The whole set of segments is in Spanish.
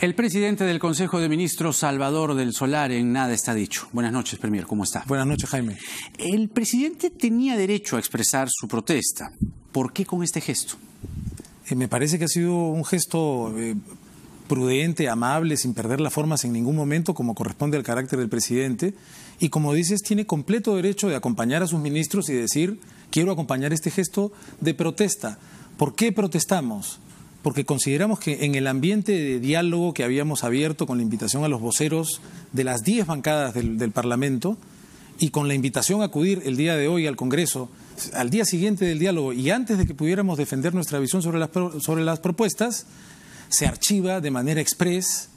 El presidente del Consejo de Ministros, Salvador del Solar, en nada está dicho. Buenas noches, Premier, ¿cómo está? Buenas noches, Jaime. El presidente tenía derecho a expresar su protesta. ¿Por qué con este gesto? Eh, me parece que ha sido un gesto eh, prudente, amable, sin perder las formas en ningún momento, como corresponde al carácter del presidente. Y como dices, tiene completo derecho de acompañar a sus ministros y decir, quiero acompañar este gesto de protesta. ¿Por qué protestamos? porque consideramos que en el ambiente de diálogo que habíamos abierto con la invitación a los voceros de las 10 bancadas del, Parlamento y con la invitación a acudir el día de hoy al Congreso, al día siguiente del diálogo y antes de que pudiéramos defender nuestra visión sobre las, sobre las propuestas, se archiva de manera express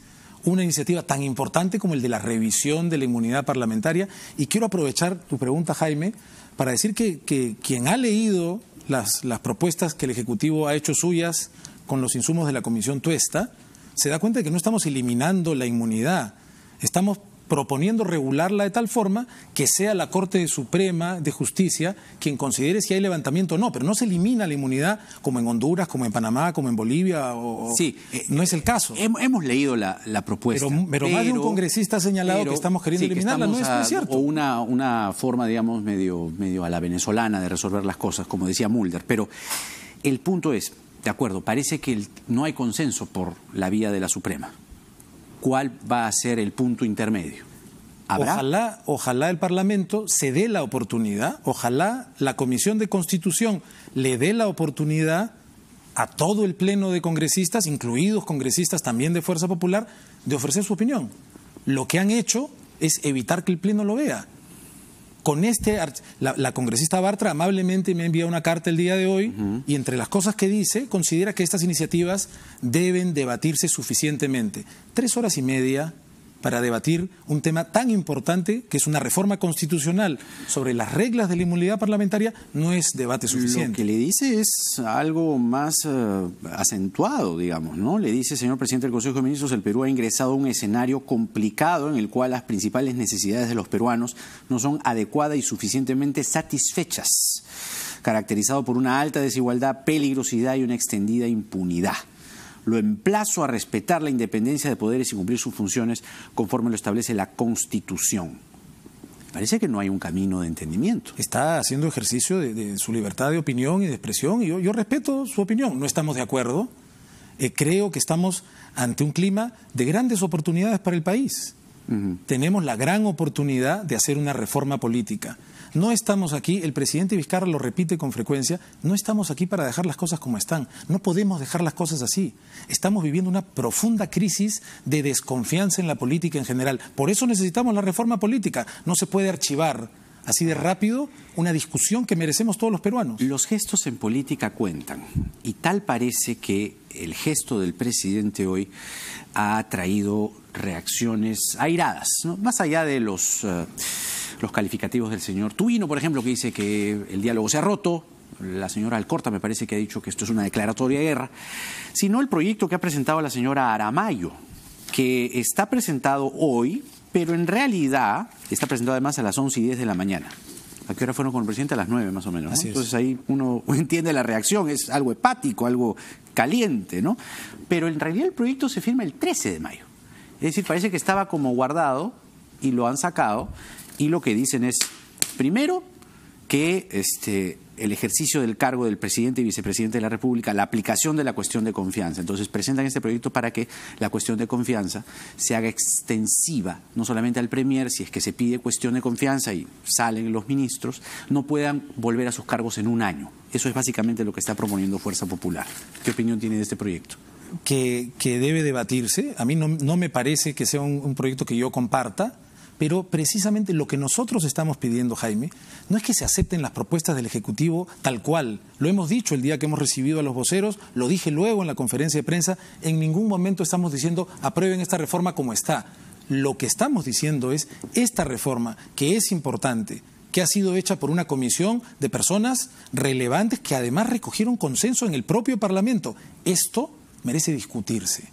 una iniciativa tan importante como el de la revisión de la inmunidad parlamentaria. Y quiero aprovechar tu pregunta, Jaime, para decir que, quien ha leído las, las propuestas que el Ejecutivo ha hecho suyas, con los insumos de la Comisión Tuesta, se da cuenta de que no estamos eliminando la inmunidad, estamos proponiendo regularla de tal forma que sea la Corte Suprema de Justicia quien considere si hay levantamiento o no, pero no se elimina la inmunidad como en Honduras, como en Panamá, como en Bolivia, sí, eh, eh, no es el caso. Hemos leído la, propuesta. Pero, más de un congresista ha señalado que estamos queriendo eliminarla, no es cierto. O una, una forma, digamos, medio, medio a la venezolana de resolver las cosas, como decía Mulder, pero el punto es, de acuerdo, parece que no hay consenso por la vía de la Suprema. ¿Cuál va a ser el punto intermedio? Ojalá, ojalá el Parlamento se dé la oportunidad, ojalá la Comisión de Constitución le dé la oportunidad a todo el pleno de congresistas, incluidos congresistas también de Fuerza Popular, de ofrecer su opinión. Lo que han hecho es evitar que el pleno lo vea. Con este, la, la congresista Bartra amablemente me envía una carta el día de hoy y entre las cosas que dice, considera que estas iniciativas deben debatirse suficientemente. Tres horas y media para debatir un tema tan importante que es una reforma constitucional sobre las reglas de la inmunidad parlamentaria no es debate suficiente. Lo que le dice es algo más eh, acentuado, digamos, ¿no? Le dice, señor presidente del Consejo de Ministros, el Perú ha ingresado a un escenario complicado en el cual las principales necesidades de los peruanos no son adecuadas y suficientemente satisfechas, caracterizado por una alta desigualdad, peligrosidad y una extendida impunidad lo emplazo a respetar la independencia de poderes y cumplir sus funciones conforme lo establece la Constitución. Parece que no hay un camino de entendimiento. Está haciendo ejercicio de, su libertad de opinión y de expresión y yo, respeto su opinión. No estamos de acuerdo. Eh, creo que estamos ante un clima de grandes oportunidades para el país tenemos la gran oportunidad de hacer una reforma política. No estamos aquí, el presidente Vizcarra lo repite con frecuencia, no estamos aquí para dejar las cosas como están, no podemos dejar las cosas así. Estamos viviendo una profunda crisis de desconfianza en la política en general. Por eso necesitamos la reforma política. No se puede archivar así de rápido una discusión que merecemos todos los peruanos. Los gestos en política cuentan y tal parece que el gesto del presidente hoy ha traído reacciones airadas, más allá de los, eh, los calificativos del señor Tuino por ejemplo, que dice que el diálogo se ha roto, la señora Alcorta me parece que ha dicho que esto es una declaratoria de guerra, sino el proyecto que ha presentado la señora Aramayo, que está presentado hoy, pero en realidad está presentado además a las 11 y 10 de la mañana. ¿A qué hora fueron con el presidente? A las 9 más o menos. Entonces ahí uno entiende la reacción, es algo hepático, algo caliente, ¿no? Pero en realidad el proyecto se firma el 13 de mayo. Es decir, parece que estaba como guardado y lo han sacado y lo que dicen es, primero, que este, el ejercicio del cargo del presidente y vicepresidente de la República, la aplicación de la cuestión de confianza. Entonces presentan este proyecto para que la cuestión de confianza se haga extensiva, no solamente al Premier, si es que se pide cuestión de confianza y salen los ministros, no puedan volver a sus cargos en un año. Eso es básicamente lo que está proponiendo Fuerza Popular. ¿Qué opinión tiene de este proyecto? que, debe debatirse. A mí no, me parece que sea un, un proyecto que yo comparta. Pero precisamente lo que nosotros estamos pidiendo, Jaime, no es que se acepten las propuestas del Ejecutivo tal cual. Lo hemos dicho el día que hemos recibido a los voceros, lo dije luego en la conferencia de prensa, en ningún momento estamos diciendo aprueben esta reforma como está. Lo que estamos diciendo es esta reforma, que es importante, que ha sido hecha por una comisión de personas relevantes que además recogieron consenso en el propio Parlamento. Esto merece discutirse.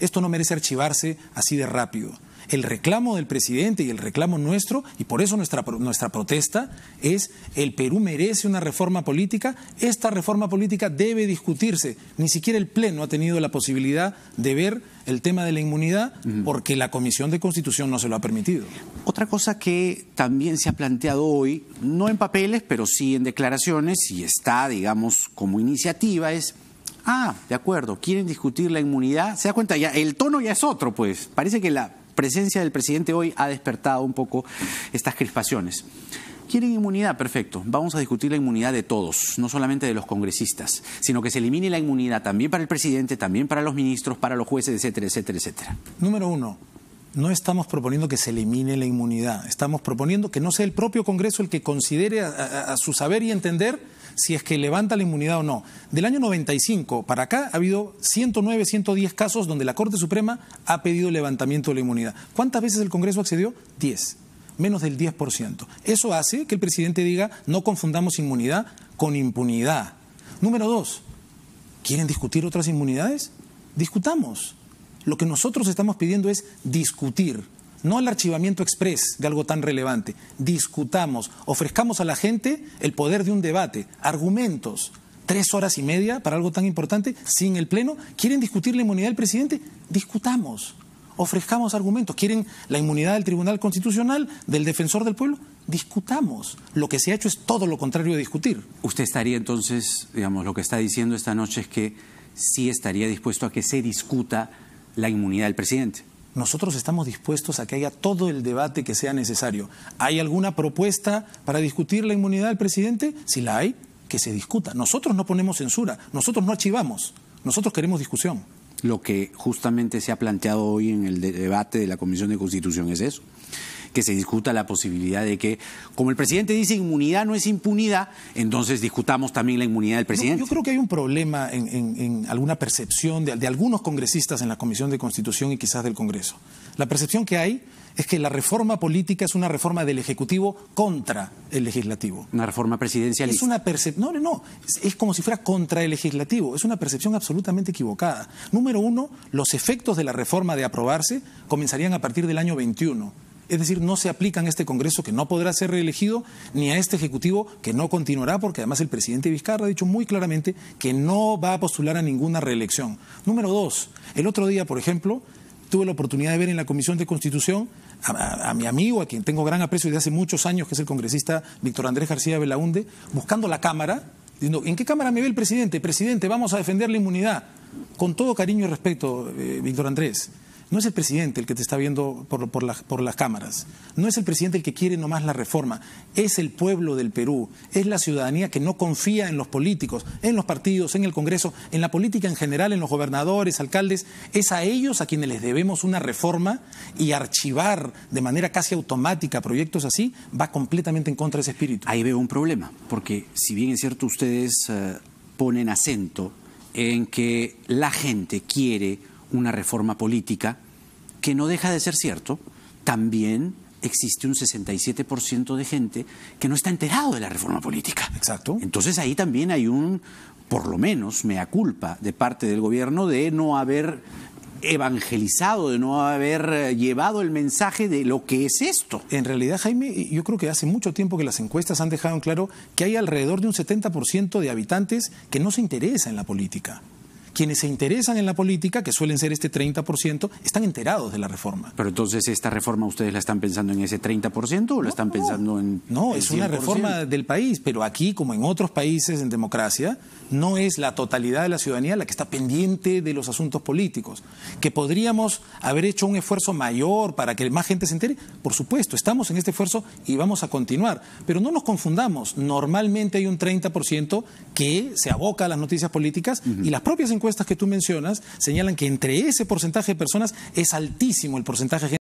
Esto no merece archivarse así de rápido. El reclamo del presidente y el reclamo nuestro, y por eso nuestra, nuestra protesta, es el Perú merece una reforma política, esta reforma política debe discutirse. Ni siquiera el Pleno ha tenido la posibilidad de ver el tema de la inmunidad porque la Comisión de Constitución no se lo ha permitido. Otra cosa que también se ha planteado hoy, no en papeles, pero sí en declaraciones, y está, digamos, como iniciativa, es Ah, de acuerdo, quieren discutir la inmunidad. Se da cuenta, ya el tono ya es otro, pues. Parece que la presencia del presidente hoy ha despertado un poco estas crispaciones. Quieren inmunidad, perfecto. Vamos a discutir la inmunidad de todos, no solamente de los congresistas, sino que se elimine la inmunidad también para el presidente, también para los ministros, para los jueces, etcétera, etcétera, etcétera. Número uno, no estamos proponiendo que se elimine la inmunidad, estamos proponiendo que no sea el propio Congreso el que considere a, a su saber y entender si es que levanta la inmunidad o no. Del año 95 para acá ha habido 109, 110 casos donde la Corte Suprema ha pedido levantamiento de la inmunidad. ¿Cuántas veces el Congreso accedió? 10 menos del 10%. Eso hace que el presidente diga, no confundamos inmunidad con impunidad. Número dos, ¿quieren discutir otras inmunidades? Discutamos. Lo que nosotros estamos pidiendo es discutir no al archivamiento express de algo tan relevante. Discutamos, ofrezcamos a la gente el poder de un debate, argumentos. Tres horas y media para algo tan importante, sin el Pleno. ¿Quieren discutir la inmunidad del presidente? Discutamos, ofrezcamos argumentos. ¿Quieren la inmunidad del Tribunal Constitucional, del Defensor del Pueblo? Discutamos. Lo que se ha hecho es todo lo contrario de discutir. Usted estaría entonces, digamos, lo que está diciendo esta noche es que sí estaría dispuesto a que se discuta la inmunidad del presidente nosotros estamos dispuestos a que haya todo el debate que sea necesario. ¿Hay alguna propuesta para discutir la inmunidad del presidente? Si la hay, que se discuta. Nosotros no ponemos censura, nosotros no archivamos, nosotros queremos discusión. Lo que justamente se ha planteado hoy en el debate de la Comisión de Constitución es eso se discuta la posibilidad de que, como el presidente dice, inmunidad no es impunidad, entonces discutamos también la inmunidad del presidente. yo creo que hay un problema en, alguna percepción de, algunos congresistas en la Comisión de Constitución y quizás del Congreso. La percepción que hay es que la reforma política es una reforma del Ejecutivo contra el Legislativo. Una reforma presidencial. Es una percepción. No, no, es, es, como si fuera contra el Legislativo. Es una percepción absolutamente equivocada. Número uno, los efectos de la reforma de aprobarse comenzarían a partir del año 21. Es decir, no se aplica en este Congreso que no podrá ser reelegido, ni a este Ejecutivo que no continuará, porque además el presidente Vizcarra ha dicho muy claramente que no va a postular a ninguna reelección. Número dos, el otro día, por ejemplo, tuve la oportunidad de ver en la Comisión de Constitución a, mi amigo, a quien tengo gran aprecio desde hace muchos años, que es el congresista Víctor Andrés García Belaunde, buscando la Cámara, diciendo, ¿en qué Cámara me ve el presidente? Presidente, vamos a defender la inmunidad. Con todo cariño y respeto, eh, Víctor Andrés. No es el presidente el que te está viendo por, las cámaras. No es el presidente el que quiere nomás la reforma. Es el pueblo del Perú. Es la ciudadanía que no confía en los políticos, en los partidos, en el Congreso, en la política en general, en los gobernadores, alcaldes. Es a ellos a quienes les debemos una reforma y archivar de manera casi automática proyectos así va completamente en contra de ese espíritu. Ahí veo un problema, porque si bien es cierto ustedes eh, ponen acento en que la gente quiere una reforma política, que no deja de ser cierto, también existe un 67% de gente que no está enterado de la reforma política. Exacto. Entonces ahí también hay un, por lo menos, mea culpa de parte del gobierno de no haber evangelizado, de no haber eh, llevado el mensaje de lo que es esto. En realidad, Jaime, yo creo que hace mucho tiempo que las encuestas han dejado en claro que hay alrededor de un 70% de habitantes que no se interesa en la política quienes se interesan en la política, que suelen ser este 30%, están enterados de la reforma. Pero entonces, ¿esta reforma ustedes la están pensando en ese 30% o la están pensando en... No, es una reforma del país, pero aquí, como en otros países en democracia, no es la totalidad de la ciudadanía la que está pendiente de los asuntos políticos. Que podríamos haber hecho un esfuerzo mayor para que más gente se entere, por supuesto, estamos en este esfuerzo y vamos a continuar. Pero no nos confundamos, normalmente hay un 30% que se aboca a las noticias políticas y las propias encuestas estas que tú mencionas señalan que entre ese porcentaje de personas es altísimo el porcentaje de